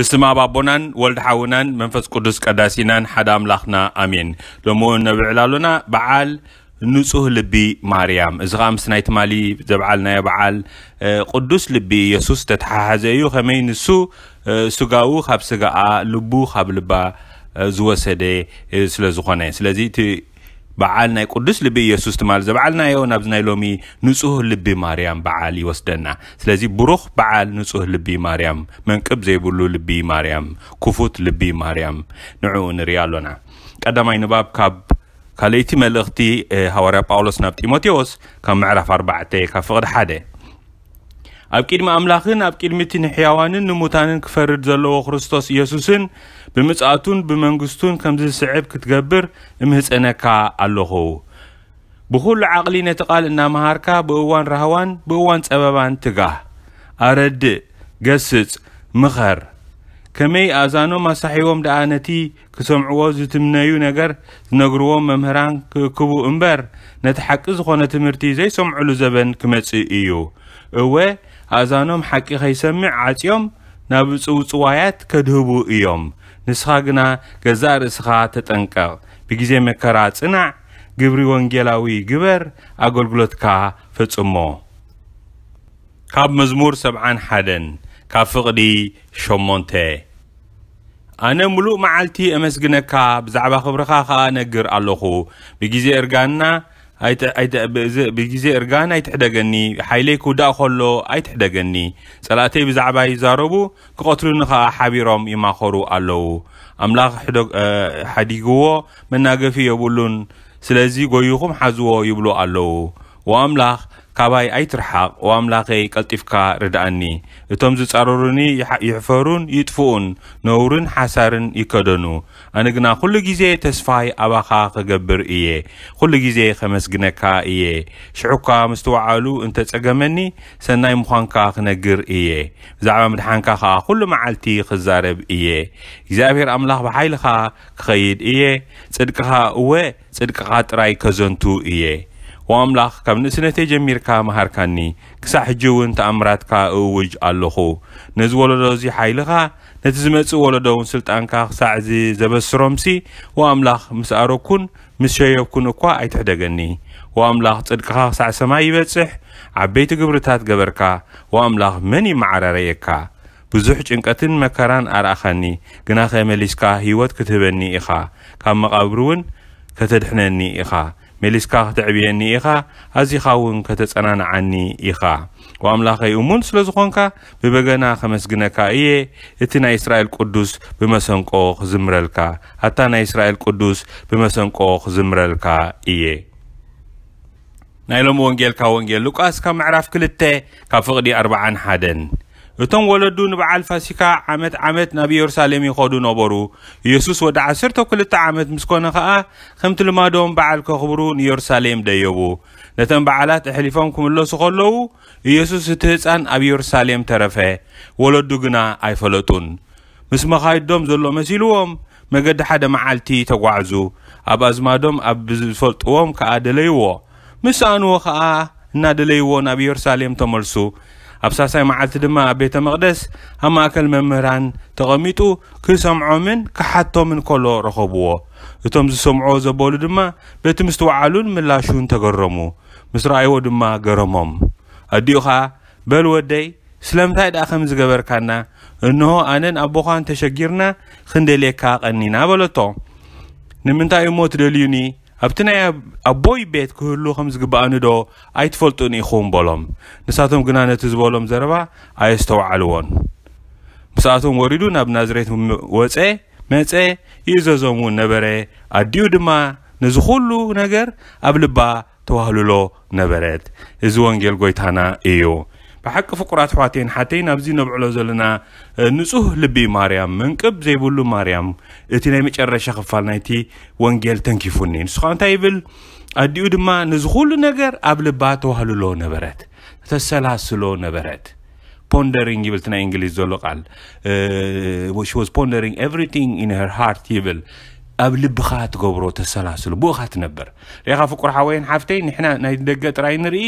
ብስማ ባቦናን ወልድ ሓውናን መንፈስ ቅዱስ ቀዳሲናን ሓደ ኣምላኽና ኣሜን ሎሚ እውን ነብዕል ኣሎና በዓል ንጹህ ልቢ ማርያም እዚ ከዓ ምስ ናይ ትማሊ ዘበዓልናዮ በዓል ቅዱስ ልቢ ኢየሱስ ተተሓሓዘ እዩ ከመይ ንሱ ስጋኡ ካብ ስጋኣ ልቡ ካብ ልባ ዝወሰደ ስለ ዝኾነ ስለዚ እቲ بعلنا يقدس لبي يسوس تمال زبعالنا يونا بزناي لومي نسوه لبي مريم بعالي وسدنا سلازي بروخ بعل نسوه لبي مريم منكب زي بلو لبي مريم كفوت لبي مريم نعون ريالونا قدما ينباب كاب كاليتي ملغتي هوريا باولوس نبتي موتيوس كم معرف أربعة كفقد حده ኣብ ቅድሚ ኣምላኽን ኣብ ቅድሚ እቲ ንሕያዋንን ንሙታንን ክፈርድ ዘለዎ ክርስቶስ ኢየሱስን ብምጽኣቱን ብመንግስቱን ከምዚ ዝስዕብ ክትገብር እምህፀነካ ኣለኹ ብኹሉ ዓቕሊ ነቲ ቓል እናመሃርካ ብእዋን ራህዋን ብእዋን ጸበባን ትጋህ ኣረድእ ገስጽ ምኸር ከመይ ኣእዛኖም ኣሳሒቦም ደኣ ነቲ ክሰምዕዎ ዝትምነዩ ነገር ዝነግርዎም መምህራን ክእክቡ እምበር ነቲ ሓቂ ዝኾነ ትምህርቲ ዘይሰምዕሉ ዘበን ክመጽእ እዩ እወ ኣእዛኖም ሓቂ ከይሰምዕ ዓፂኦም ናብ ፅውፅዋያት ከድህቡ እዮም ንስኻ ግና ገዛ ርእስኻ ተጠንቀቕ ብግዜ መከራ ጽናዕ ግብሪ ወንጌላዊ ግበር ኣገልግሎትካ ፈጽሞ ካብ መዝሙር 71 ካብ ፍቕዲ 8 ኣነ ሙሉእ መዓልቲ እመስግነካ ብዛዕባ ክብርኻ ኸዓ ነግር ኣለኹ ብግዜ እርጋና ብግዜ እርጋን ኣይትሕደገኒ ሓይለይ ክውዳእ ከሎ ኣይትሕደገኒ ጸላእተይ ብዛዕባ ይዛረቡ ክቐትሉኒ ኸዓ ሓቢሮም ይማኸሩ ኣለዉ ኣምላኽ ሓዲግዎ መናገፊ የብሉን ስለዚ ጐይኹም ሓዝዎ ይብሉ ኣለዉ ወኣምላኽ ካባይ ኣይትርሓቕ ወኣምላኸይ ቀልጢፍካ ርድኣኒ እቶም ዝጻረሩኒ ይሕፈሩን ይጥፍኡን ነውርን ሓሳርን ይከደኑ ኣነ ግና ኩሉ ግዜ ተስፋይ ኣባኻ ክገብር እየ ኩሉ ግዜ ከመስግነካ እየ ሽዑካ ምስተወዓሉ እንተጸገመኒ ሰናይ ምዃንካ ክነግር እየ ብዛዕባ ምድሓንካ ኸዓ ኩሉ መዓልቲ ክዛረብ እየ እግዚኣብሔር ኣምላኽ ብሓይልኻ ክኸይድ እየ ጽድቅኻ እወ ጽድቅኻ ጥራይ ከዘንቱ እየ ወኣምላኽ ካብ ንእስነተይ ጀሚርካ መሃርካኒ ክሳዕ ሕጂ እውን ተኣምራትካ እውጅ ኣለኹ ነዚ ወለዶ እዚ ሓይልኻ ነቲ ዝመፅእ ወለዶ እውን ስልጣንካ ክሳዕ እዚ ዘበስሮምሲ ወኣምላኽ ምስ ኣረኩን ምስ ሸየብኩን እኳ ኣይትሕደገኒ ወኣምላኽ ጽድቅኻ ክሳዕ ሰማይ ይበጽሕ ዓበይቲ ግብርታት ገበርካ ወኣምላኽ መን ይመዓራረየካ ብዙሕ ጭንቀትን መከራን ኣርኣኻኒ ግና ኸመሊስካ ህይወት ክትህበኒ ኢኻ ካብ መቓብሪ እውን ከተድሕነኒ ኢኻ ሜሊስካ ክትዕብየኒ ኢኻ ኣዚኻ እውን ከተጸናንዓኒ ኢኻ ወኣምላኸይ እሙን ስለ ዝኾንካ ብበገና ከመስግነካ እየ እቲ ናይ እስራኤል ቅዱስ ብመሰንቆ ክዝምረልካ ኣታ ናይ እስራኤል ቅዱስ ብመሰንቆ ክዝምረልካ እየ ናይ ሎሚ ወንጌልካ ወንጌል ሉቃስ ካብ ምዕራፍ 2 ካብ ፍቕዲ 41 እቶም ወለዱ ንበዓል ፋሲካ ዓመት ዓመት ናብ ኢየሩሳሌም ይኸዱ ነበሩ ኢየሱስ ወዲ 12 ዓመት ምስ ኮነ ኸዓ ከምቲ ልማዶም በዓል ከኽብሩ ንኢየሩሳሌም ደየቡ ነተን በዓላት ኣሕሊፎም ክምለሱ ከለዉ ኢየሱስ እቲ ህፃን ኣብ ኢየሩሳሌም ተረፈ ወለዱ ግና ኣይፈለጡን ምስ መኻይዶም ዘሎ መሲልዎም መገዲ ሓደ መዓልቲ ተጓዕዙ ኣብ ኣዝማዶም ኣብ ዝፈልጥዎም ከዓ ደለይዎ ምስ ኣንዎ ከዓ እናደለይዎ ናብ ኢየሩሳሌም ተመልሱ ኣብ ሳሳይ መዓልቲ ድማ ኣብ ቤተ መቕደስ ኣብ ማእከል መምህራን ተቐሚጡ ክሰምዖምን ክሓቶምን ከሎ ረኸብዎ እቶም ዝሰምዖ ዘበሉ ድማ በቲ ምስትውዓሉን ምላሹን ተገረሙ ምስ ረኣይዎ ድማ ገረሞም ኣዲኡ ኸዓ በል ወደይ ስለምንታይ ደኣ ከም ዝገበርካና እንሆ ኣነን ኣቦኻን ተሸጊርና ክንደልየካ ቐኒና በለቶ ንምንታይ እሞ ትደልዩኒ ኣብቲ ናይ ኣቦይ ቤት ክህሉ ከም ዝግባኣኒ ዶ ኣይትፈልጡን ኢኹም በሎም ንሳቶም ግና ነቲ ዝበሎም ዘረባ ኣየስተውዓልዎን ምስኣቶም ወሪዱ ናብ ናዝሬት ወፀ መፀ ይእዘዞም እውን ነበረ ኣዲኡ ድማ ነዚ ኩሉ ነገር ኣብ ልባ ተዋህልሎ ነበረት እዚ ወንጌል ጎይታና እዩ بحق فقرات حواتين حتين نبزي نبعلو زلنا نسوه آه، لبي مريم منقب زي بولو مريم اتناي ميش عرش خفالنا تي وانجيل تنكي فنين سخان تايبل اديو دما نزغول نگر قبل باتو هلو لو نبرت سلو نبرت pondering يبل تنا انجليز دولو قال she آه، was pondering everything in her heart يبل ኣብ ልብኻ ትገብሮ ተሰላስሉ ብኡኻ ትነብር ሪኻ ፍቁር ሓወይን ሓፍተይ ንሕና ናይ ደገ ጥራይ ንርኢ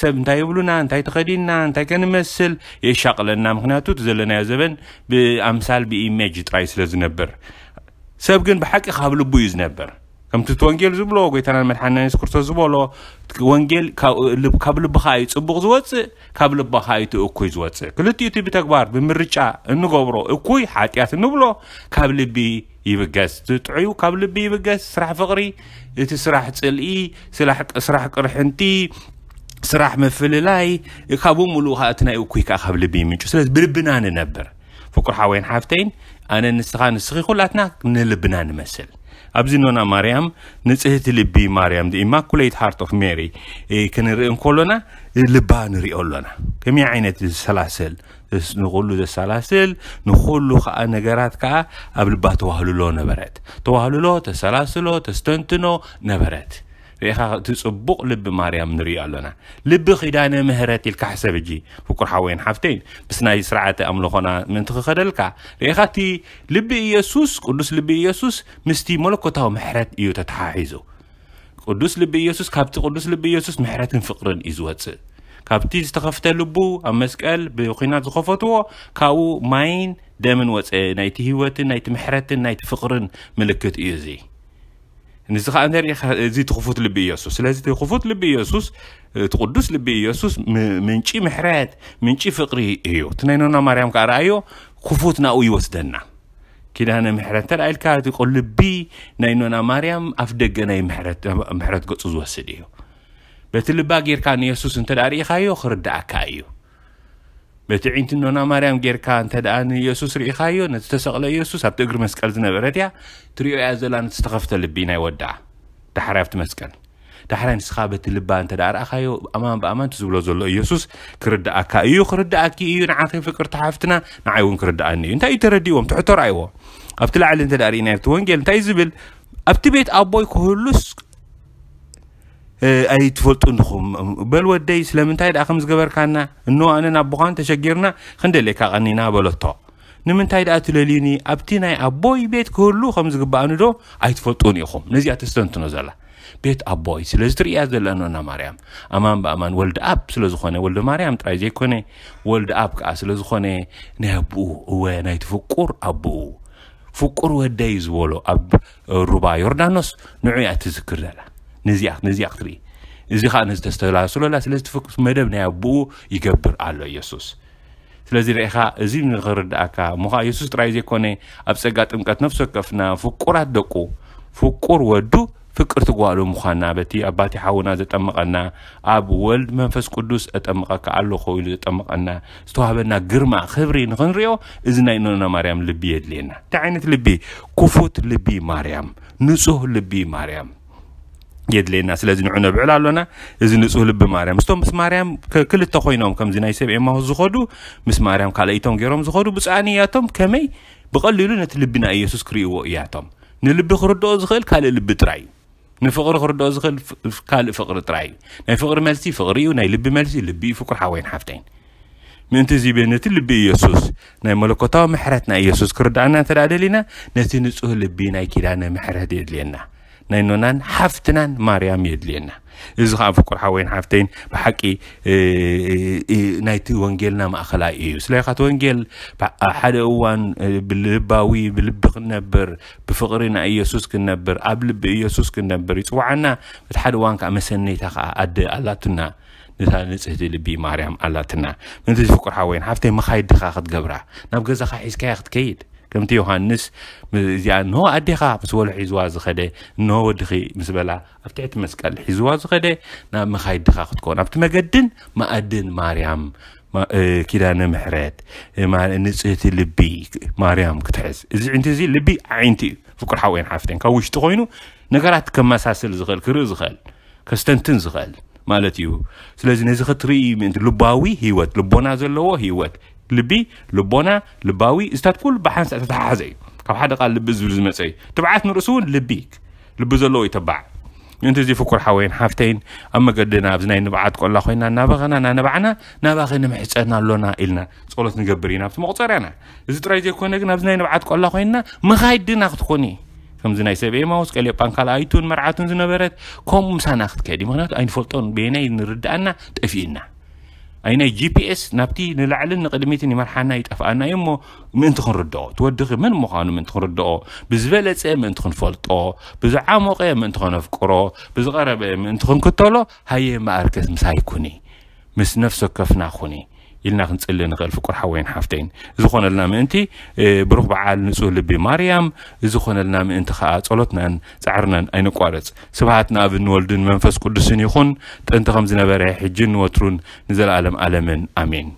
ሰብ እንታይ የብሉና እንታይ ተኸዲንና እንታይ ከንመስል የሻቅለና ምክንያቱ እቲ ዘለናዮ ዘበን ብኣምሳል ብኢሜጅ ጥራይ ስለ ዝነብር ሰብ ግን ብሓቂ ካብ ልቡ እዩ ዝነብር ከምቲ ወንጌል ዝብሎ ጎይታና መድሓና የሱስ ክርስቶስ ዝበሎ ወንጌል ካብ ልብኻ እዩ ፅቡቕ ዝወፅእ ካብ ልብኻ እቲ እኩይ ዝወፅእ ክልቲኡ እቲ ብተግባር ብምርጫ እንገብሮ እኩይ ሓጢኣት እንብሎ ካብ ልቢ ይብገስ ጥዕዩ ካብ ልቢ ይብገስ ስራሕ ፍቕሪ እቲ ስራሕ ፅልኢ ስራሕ ቅርሕንቲ ስራሕ ምፍልላይ ካብኡ ሙሉእ ከዓ እቲ ናይ እኩይ ከዓ ካብ ልቢ ይምንጩ ስለዚ ብልብና ንነብር ፍቁር ሓወይን ሓፍተይን ኣነ ንስኻ ንስኺ ኩላትና ንልብና ንመስል ኣብዚ ኖና ማርያም ንፅህቲ ልቢ ማርያም ኢማኩሌት ሃርት ኦፍ ሜሪ ክንርኢ እንከሎና ልባ ንሪኦ ኣሎና ከመይ ዓይነት ዝሰላስል ንኩሉ ዘሰላስል ንኩሉ ከዓ ነገራት ከዓ ኣብ ልባ ተዋህልሎ ነበረት ተዋህልሎ ተሰላስሎ ተስተንትኖ ነበረት ሪኢኻ እቲ ፅቡቕ ልቢ ማርያም ንርኢ ኣለና ልቢ ኺዳነ ምህረት ኢልካ ሕሰብ እጂ ፍቁር ሓወይን ሓፍተይን ምስ ናይ ስርዓተ ኣምልኾና ምእንቲ ክኸደልካ ሪኢኻ እቲ ልቢ ኢየሱስ ቅዱስ ልቢ ኢየሱስ ምስቲ መለኮታዊ ምሕረት እዩ ተተሓሒዙ ቅዱስ ልቢ ኢየሱስ ካብቲ ቅዱስ ልቢ ኢየሱስ ምሕረትን ፍቕርን እዩ ዝወፅእ ካብቲ ዝተኸፍተ ልቡ ኣብ መስቀል ብኩናት ዝኸፈትዎ ካብኡ ማይን ደምን ወፀ ናይቲ ህይወትን ናይቲ ምሕረትን ናይቲ ፍቕርን ምልክት እዩ እዙይ نزيد خان داري زيد تخفوت لبي يسوس لا زيد تخفوت لبي يسوس تقدس لبي يسوس من شي محرات من شي فقري ايو تنينونا مريم كارايو خفوتنا او يوسدنا كده انا محرات تر عيل يقول لبي نينونا مريم افدقنا محرات محرات قدس وسد ايو بتل باقير كان يسوس انت داري خايو خرد اكايو بتعينت إنه مريم غير كان تدعان يسوس ريخايو نتتسقل يسوس هبت اقر مسكال زنا بردية تريو ازولا نتستخفت اللبين اي ودع تحرافت مسكال تحرين نسخابة اللبان تدعار اخايو امان بامان تزولو زولو يسوس كرد اكا ايو كرد اكي ايو نعاقي فكر تحافتنا نعايون كرد اني انت اي تردي وام تحطر ايو اللي انت داري نايف توانجيل ابتبيت ابوي كهلوس ኣይትፈልጡ እንድኹም በል ወደይ ስለምንታይ ደኣ ከም ዝገበርካና እንሆ ኣነ ናብ ቦኻን ተሸጊርና ክንደልየካ ቀኒና በለቶ ንምንታይ ደኣ ትለልዩኒ ኣብቲ ናይ ኣቦይ ቤት ክህሉ ከም ዝግባኣኒ ዶ ኣይትፈልጡን ኢኹም ነዚኣ ተስተንትኖ ዘላ ቤት ኣቦይ ስለዚ ትርእያ ዘለኖና ማርያም ኣማን ብኣማን ወልዲ ኣብ ስለ ዝኾነ ወልዲ ማርያም ጥራይ ዘይኮነ ወልዲ ኣብ ከዓ ስለ ዝኾነ ናይ ኣቦኡ እወ ናይ ትፍቁር ኣቦኡ ፍቁር ወደይ ዝበሎ ኣብ ሩባ ዮርዳኖስ ንዑ እያ ትዝክር ዘላ ነዚኣ ነዚኣ ክትርኢ እዚ ከዓ ነዝተስተላስለላ ስለ ዝትፍክሱ መደብ ናይ ኣቦኡ ይገብር ኣሎ ኢየሱስ ስለዚ ርኢኻ እዚ ንክርዳእካ እሞኻ የሱስ ጥራይ ዘይኮነ ኣብ ፀጋ ጥምቀት ነፍሶ ከፍና ፍቁራት ደቁ ፍቁር ወዱ ፍቅር ትጓሉ ምኳና በቲ ኣባቲ ሓውና ዘጠምቐና ኣብ ወልድ መንፈስ ቅዱስ እጠምቐካ ኣለኹ ኢሉ ዘጠምቐና ዝተዋህበና ግርማ ክብሪ ንክንሪኦ እዚ ናይ ኖና ማርያም ልቢ የድልየና እንታይ ዓይነት ልቢ ክፉት ልቢ ማርያም ንጹህ ልቢ ማርያም የድልየና ስለ ንዑ ነብዕል ኣሎና እዚ ንፁህ ልቢ ማርያም ምስቶም ምስ ማርያም ክልተ ኮይኖም ከምዚ ናይ ሰብ ኤማሁስ ዝኸዱ ምስ ማርያም ካልኣይቶም ገይሮም ዝኸዱ ብፃኒያቶም ከመይ ብቐሊሉ ነቲ ልቢ ናይ ኢየሱስ ክርእይዎ እያቶም ንልቢ ክርድኦ ዝኽእል ካልእ ልቢ ጥራይ እዩ ንፍቕሪ ክርድኦ ዝኽእል ካልእ ፍቕሪ ጥራይ እዩ ናይ ፍቕሪ መልሲ ፍቕሪ እዩ ናይ ልቢ መልሲ ልቢ እዩ ፍቁር ሓወይን ሓፍተይን ምእንቲ እዚ ነቲ ልቢ ኢየሱስ ናይ መለኮታዊ ምሕረት ናይ ኢየሱስ ክርዳእና እንተዳ ደሊና ነቲ ንፁህ ልቢ ናይ ኪዳነ ምሕረት የድልየና ናይ ኖናን ሓፍትናን ማርያም የድልየና እዚ ከዓ ፍቁር ሓወይን ሓፍተይን ብሓቂ ናይቲ ወንጌልና ማእኸላ እዩ ስለይ ካቲ ወንጌል ሓደ እዋን ብልባዊ ብልቢ ክንነብር ብፍቕሪ ናይ ኢየሱስ ክንነብር ኣብ ልቢ ኢየሱስ ክንነብር ይፅዋዓና በቲ ሓደ እዋን ከዓ መሰነይታ ከዓ ኣደ ኣላትና ነታ ንፅህቲ ልቢ ማርያም ኣላትና ምንቲ ዝፍቁር ሓወይን ሓፍተይ መኻይድ ድኻ ክትገብራ ናብ ገዛኻ ሒዝካያ ክትከይድ كمتي يوهانس مزيا نو اديغا مسول حيزواز خدي نو ودخي مسبلا افتعت مسكال حيزواز خدي نا مخاي دخا خدكون افت مقدن ما ادن مريم ما اه كيدانا محرات ما نسيتي لبي مريم كتحس اذا انت زي لبي أنت فكر حوين حافتين كوش تغوينو نقرات مساس الزغل كرو زغل كستنتن زغل مالتيو سلازي نزغت ري من لباوي هيوت لبونا زلوه هيوت لبي لبونا لباوي استات كل بحنس اتتحزي كاب حدا قال لبز بز مسي تبعات نرسون لبيك لبز الله يتبع انت زي فكر حوين حافتين اما قدنا بزنين نبعات كل خوينا نبغنا نبعنا نبغنا محسنا لنا إلنا صولت نقبرينا في مقصر انا زي ترى يجي كون نقنا بزنين نبعات كل خوينا مغايد دينا اختخوني كم زناي سبي ماوس قال يبان قال ايتون مرعاتون زنا برد كم سنه اخت كدي معناته اين فلطون بيني نرد انا تفينا أين جي بي إس نبتي نلعلن قدميتني مرحنا يتقف أنا يمه من تخن ردوه تودخ من مخانو من تخن ردوه بزبلت إيه من تخن فلتوه بزعامو إيه من تخن فكره بزغرب من تخن كتلو هاي ما أركز مسايكوني مس نفسك كفنا خوني ኢልና ክንፅሊ ንኽእል ፍቁር ሓወይን ሓፍተይን ዝኾነልና ምእንቲ ብሩኽ በዓል ንጹህ ልቢ ማርያም ዝኾነልና ምእንቲ ከዓ ጸሎትናን ፃዕርናን ኣይንቋረፅ ስብሃት ንኣብ ንወልድን መንፈስ ቅዱስን ይኹን ጥንቲ ከም ዝነበረ ሕጂ ንወትሩን ንዘለኣለም ኣለምን ኣሜን